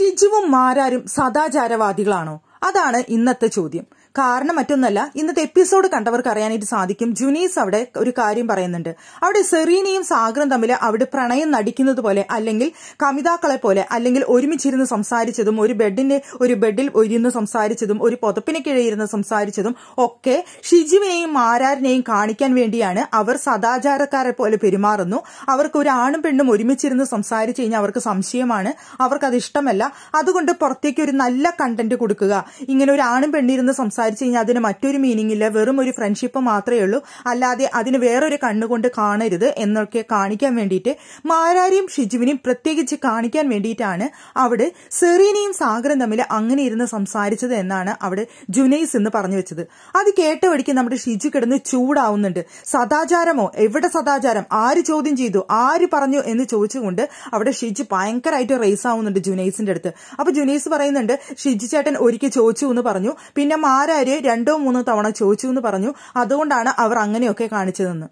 ഷിജുവും മാരാരും സദാചാരവാദികളാണോ അതാണ് ഇന്നത്തെ ചോദ്യം കാരണം മറ്റൊന്നല്ല ഇന്നത്തെ എപ്പിസോഡ് കണ്ടവർക്ക് അറിയാനായിട്ട് സാധിക്കും ജുനീസ് അവിടെ ഒരു കാര്യം പറയുന്നുണ്ട് അവിടെ സെറീനയും സാഗറും തമ്മിൽ അവിടെ പ്രണയം നടിക്കുന്നത് പോലെ അല്ലെങ്കിൽ കമിതാക്കളെ പോലെ അല്ലെങ്കിൽ ഒരുമിച്ചിരുന്ന് സംസാരിച്ചതും ഒരു ബെഡിന്റെ ഒരു ബെഡിൽ ഇരുന്ന് സംസാരിച്ചതും ഒരു പുതപ്പിന് കീഴിരുന്ന് സംസാരിച്ചതും ഒക്കെ ഷിജുവിനെയും മാരാരിനെയും കാണിക്കാൻ വേണ്ടിയാണ് അവർ സദാചാരക്കാരെ പോലെ പെരുമാറുന്നു അവർക്ക് ഒരു ആണും പെണ്ണും ഒരുമിച്ചിരുന്ന് സംസാരിച്ചു കഴിഞ്ഞാൽ അവർക്ക് സംശയമാണ് അവർക്കത് ഇഷ്ടമല്ല അതുകൊണ്ട് പുറത്തേക്ക് ഒരു നല്ല കണ്ടന്റ് കൊടുക്കുക ഇങ്ങനെ ഒരു ആണും പെണ്ണിരുന്ന് സംസാരിക്കും സംസാരിച്ചു കഴിഞ്ഞാൽ അതിന് മറ്റൊരു മീനിങ് ഇല്ല വെറും ഒരു ഫ്രണ്ട്ഷിപ്പ് മാത്രമേ ഉള്ളൂ അല്ലാതെ അതിന് വേറൊരു കണ്ണുകൊണ്ട് കാണരുത് എന്നൊക്കെ കാണിക്കാൻ വേണ്ടിയിട്ട് മാരാരിയും ഷിജുവിനെയും പ്രത്യേകിച്ച് കാണിക്കാൻ വേണ്ടിയിട്ടാണ് അവിടെ സെറീനയും സാഗറും തമ്മിൽ അങ്ങനെ ഇരുന്ന് സംസാരിച്ചത് എന്നാണ് അവിടെ ജുനൈസ് എന്ന് പറഞ്ഞു വെച്ചത് അത് കേട്ട വഴിക്ക് നമ്മുടെ ഷിജു കിടന്ന് ചൂടാവുന്നുണ്ട് സദാചാരമോ എവിടെ സദാചാരം ആര് ചോദ്യം ചെയ്തു ആര് പറഞ്ഞു എന്ന് ചോദിച്ചുകൊണ്ട് അവിടെ ഷിജു ഭയങ്കരമായിട്ട് റേസ് ആവുന്നുണ്ട് ജുനൈസിന്റെ അടുത്ത് അപ്പൊ ജുനൈസ് പറയുന്നുണ്ട് ഷിജു ചേട്ടൻ ഒരിക്കൽ ചോദിച്ചു എന്ന് പറഞ്ഞു പിന്നെ മാര ആരാര്യെ രണ്ടോ മൂന്നോ തവണ ചോദിച്ചു എന്ന് പറഞ്ഞു അതുകൊണ്ടാണ് അവർ അങ്ങനെയൊക്കെ കാണിച്ചതെന്ന്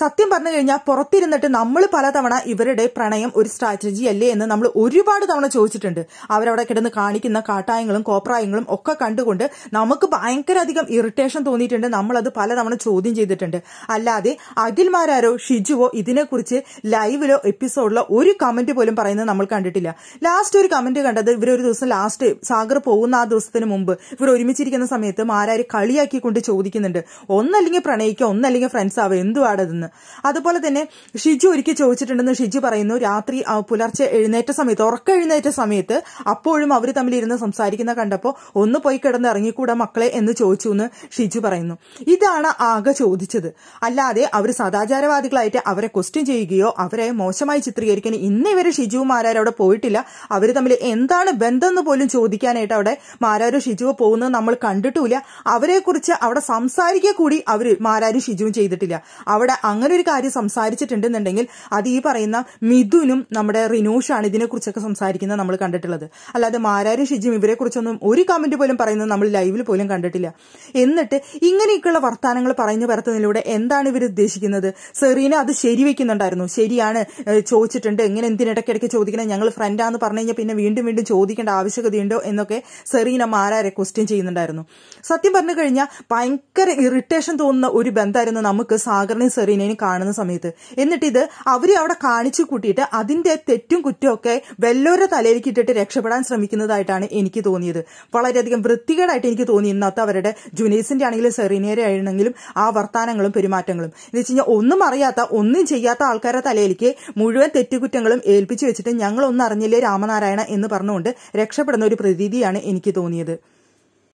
സത്യം പറഞ്ഞു കഴിഞ്ഞാൽ പുറത്തിരുന്നിട്ട് നമ്മൾ പലതവണ ഇവരുടെ പ്രണയം ഒരു സ്ട്രാറ്റജി അല്ലേ എന്ന് നമ്മൾ ഒരുപാട് തവണ ചോദിച്ചിട്ടുണ്ട് അവരവിടെ കിടന്ന് കാണിക്കുന്ന കാട്ടായങ്ങളും കോപ്രായങ്ങളും ഒക്കെ കണ്ടുകൊണ്ട് നമുക്ക് ഭയങ്കര അധികം ഇറിറ്റേഷൻ തോന്നിയിട്ടുണ്ട് നമ്മളത് പലതവണ ചോദ്യം ചെയ്തിട്ടുണ്ട് അല്ലാതെ അഖിൽമാരാരോ ഷിജുവോ ഇതിനെക്കുറിച്ച് ലൈവിലോ എപ്പിസോഡിലോ ഒരു കമന്റ് പോലും പറയുന്നത് നമ്മൾ കണ്ടിട്ടില്ല ലാസ്റ്റ് ഒരു കമന്റ് കണ്ടത് ഇവരൊരു ദിവസം ലാസ്റ്റ് സാഗർ പോകുന്ന ആ ദിവസത്തിന് മുമ്പ് ഇവർ ഒരുമിച്ചിരിക്കുന്ന സമയത്ത് മാരാര് കളിയാക്കിക്കൊണ്ട് ചോദിക്കുന്നുണ്ട് ഒന്നല്ലെങ്കിൽ പ്രണയിക്കുക ഒന്നല്ലെങ്കിൽ ഫ്രണ്ട്സ് ആവുക എന്തുവാടതെന്ന് എന്ന് അതുപോലെ തന്നെ ഷിജു ഒരിക്കൽ ചോദിച്ചിട്ടുണ്ടെന്ന് ഷിജു പറയുന്നു രാത്രി പുലർച്ചെ എഴുന്നേറ്റ സമയത്ത് ഉറക്ക എഴുന്നേറ്റ സമയത്ത് അപ്പോഴും അവർ ഇരുന്ന് സംസാരിക്കുന്ന കണ്ടപ്പോൾ ഒന്ന് പോയി കിടന്ന് ഇറങ്ങിക്കൂടാ മക്കളെ എന്ന് ചോദിച്ചു എന്ന് ഷിജു പറയുന്നു ഇതാണ് ആകെ ചോദിച്ചത് അല്ലാതെ അവർ സദാചാരവാദികളായിട്ട് അവരെ ക്വസ്റ്റ്യൻ ചെയ്യുകയോ അവരെ മോശമായി ചിത്രീകരിക്കാൻ ഇന്ന് ഇവർ ഷിജുവും മാരാരും അവിടെ പോയിട്ടില്ല അവർ തമ്മിൽ എന്താണ് ബന്ധം പോലും ചോദിക്കാനായിട്ട് അവിടെ മാരാരും ഷിജുവോ പോകുന്നത് നമ്മൾ കണ്ടിട്ടില്ല അവരെക്കുറിച്ച് അവിടെ സംസാരിക്കുക കൂടി അവർ മാരാരും ഷിജുവും ചെയ്തിട്ടില്ല അവിടെ അങ്ങനെ ഒരു കാര്യം സംസാരിച്ചിട്ടുണ്ടെന്നുണ്ടെങ്കിൽ അത് ഈ പറയുന്ന മിഥുനും നമ്മുടെ റിനൂഷാണ് കുറിച്ചൊക്കെ സംസാരിക്കുന്നത് നമ്മൾ കണ്ടിട്ടുള്ളത് അല്ലാതെ മാരാരും ഷിജിയും ഇവരെ കുറിച്ചൊന്നും ഒരു കമന്റ് പോലും പറയുന്നത് നമ്മൾ ലൈവിൽ പോലും കണ്ടിട്ടില്ല എന്നിട്ട് ഇങ്ങനെയൊക്കെയുള്ള വർത്തമാനങ്ങൾ പറഞ്ഞു പരത്തുന്നതിലൂടെ എന്താണ് ഇവർ ഉദ്ദേശിക്കുന്നത് സെറീന അത് ശരിവെക്കുന്നുണ്ടായിരുന്നു ശരിയാണ് ചോദിച്ചിട്ടുണ്ട് എങ്ങനെ എന്തിനിടയ്ക്കിടയ്ക്ക് ചോദിക്കണം ഞങ്ങൾ ഫ്രണ്ടാന്ന് പറഞ്ഞു കഴിഞ്ഞാൽ പിന്നെ വീണ്ടും വീണ്ടും ചോദിക്കേണ്ട ആവശ്യകതയുണ്ടോ എന്നൊക്കെ സെറീന മാരാരെ ക്വസ്റ്റ്യൻ ചെയ്യുന്നുണ്ടായിരുന്നു സത്യം പറഞ്ഞു കഴിഞ്ഞാൽ ഭയങ്കര ഇറിറ്റേഷൻ തോന്നുന്ന ഒരു ബന്ധമായിരുന്നു നമുക്ക് സാഗറിനെയും സെറീനയും പെണ്ണിനെ കാണുന്ന സമയത്ത് എന്നിട്ട് ഇത് അവരെ അവിടെ കാണിച്ചു കൂട്ടിയിട്ട് അതിന്റെ തെറ്റും കുറ്റവും ഒക്കെ വെല്ലോരുടെ തലയിലേക്ക് ഇട്ടിട്ട് രക്ഷപ്പെടാൻ ശ്രമിക്കുന്നതായിട്ടാണ് എനിക്ക് തോന്നിയത് വളരെയധികം വൃത്തികേടായിട്ട് എനിക്ക് തോന്നി ഇന്നത്തെ അവരുടെ ജുനീസിന്റെ ആണെങ്കിലും സെറീനിയരെ ആയിരുന്നെങ്കിലും ആ വർത്താനങ്ങളും പെരുമാറ്റങ്ങളും എന്ന് വെച്ച് കഴിഞ്ഞാൽ ഒന്നും അറിയാത്ത ഒന്നും ചെയ്യാത്ത ആൾക്കാരുടെ തലയിലേക്ക് മുഴുവൻ തെറ്റുകുറ്റങ്ങളും ഏൽപ്പിച്ചു വെച്ചിട്ട് ഞങ്ങളൊന്നും അറിഞ്ഞില്ലേ രാമനാരായണ എന്ന് പറഞ്ഞുകൊണ്ട് രക്ഷപ്പെടുന്ന ഒരു പ്രതീതിയാണ് എനിക്ക് തോന്നിയത്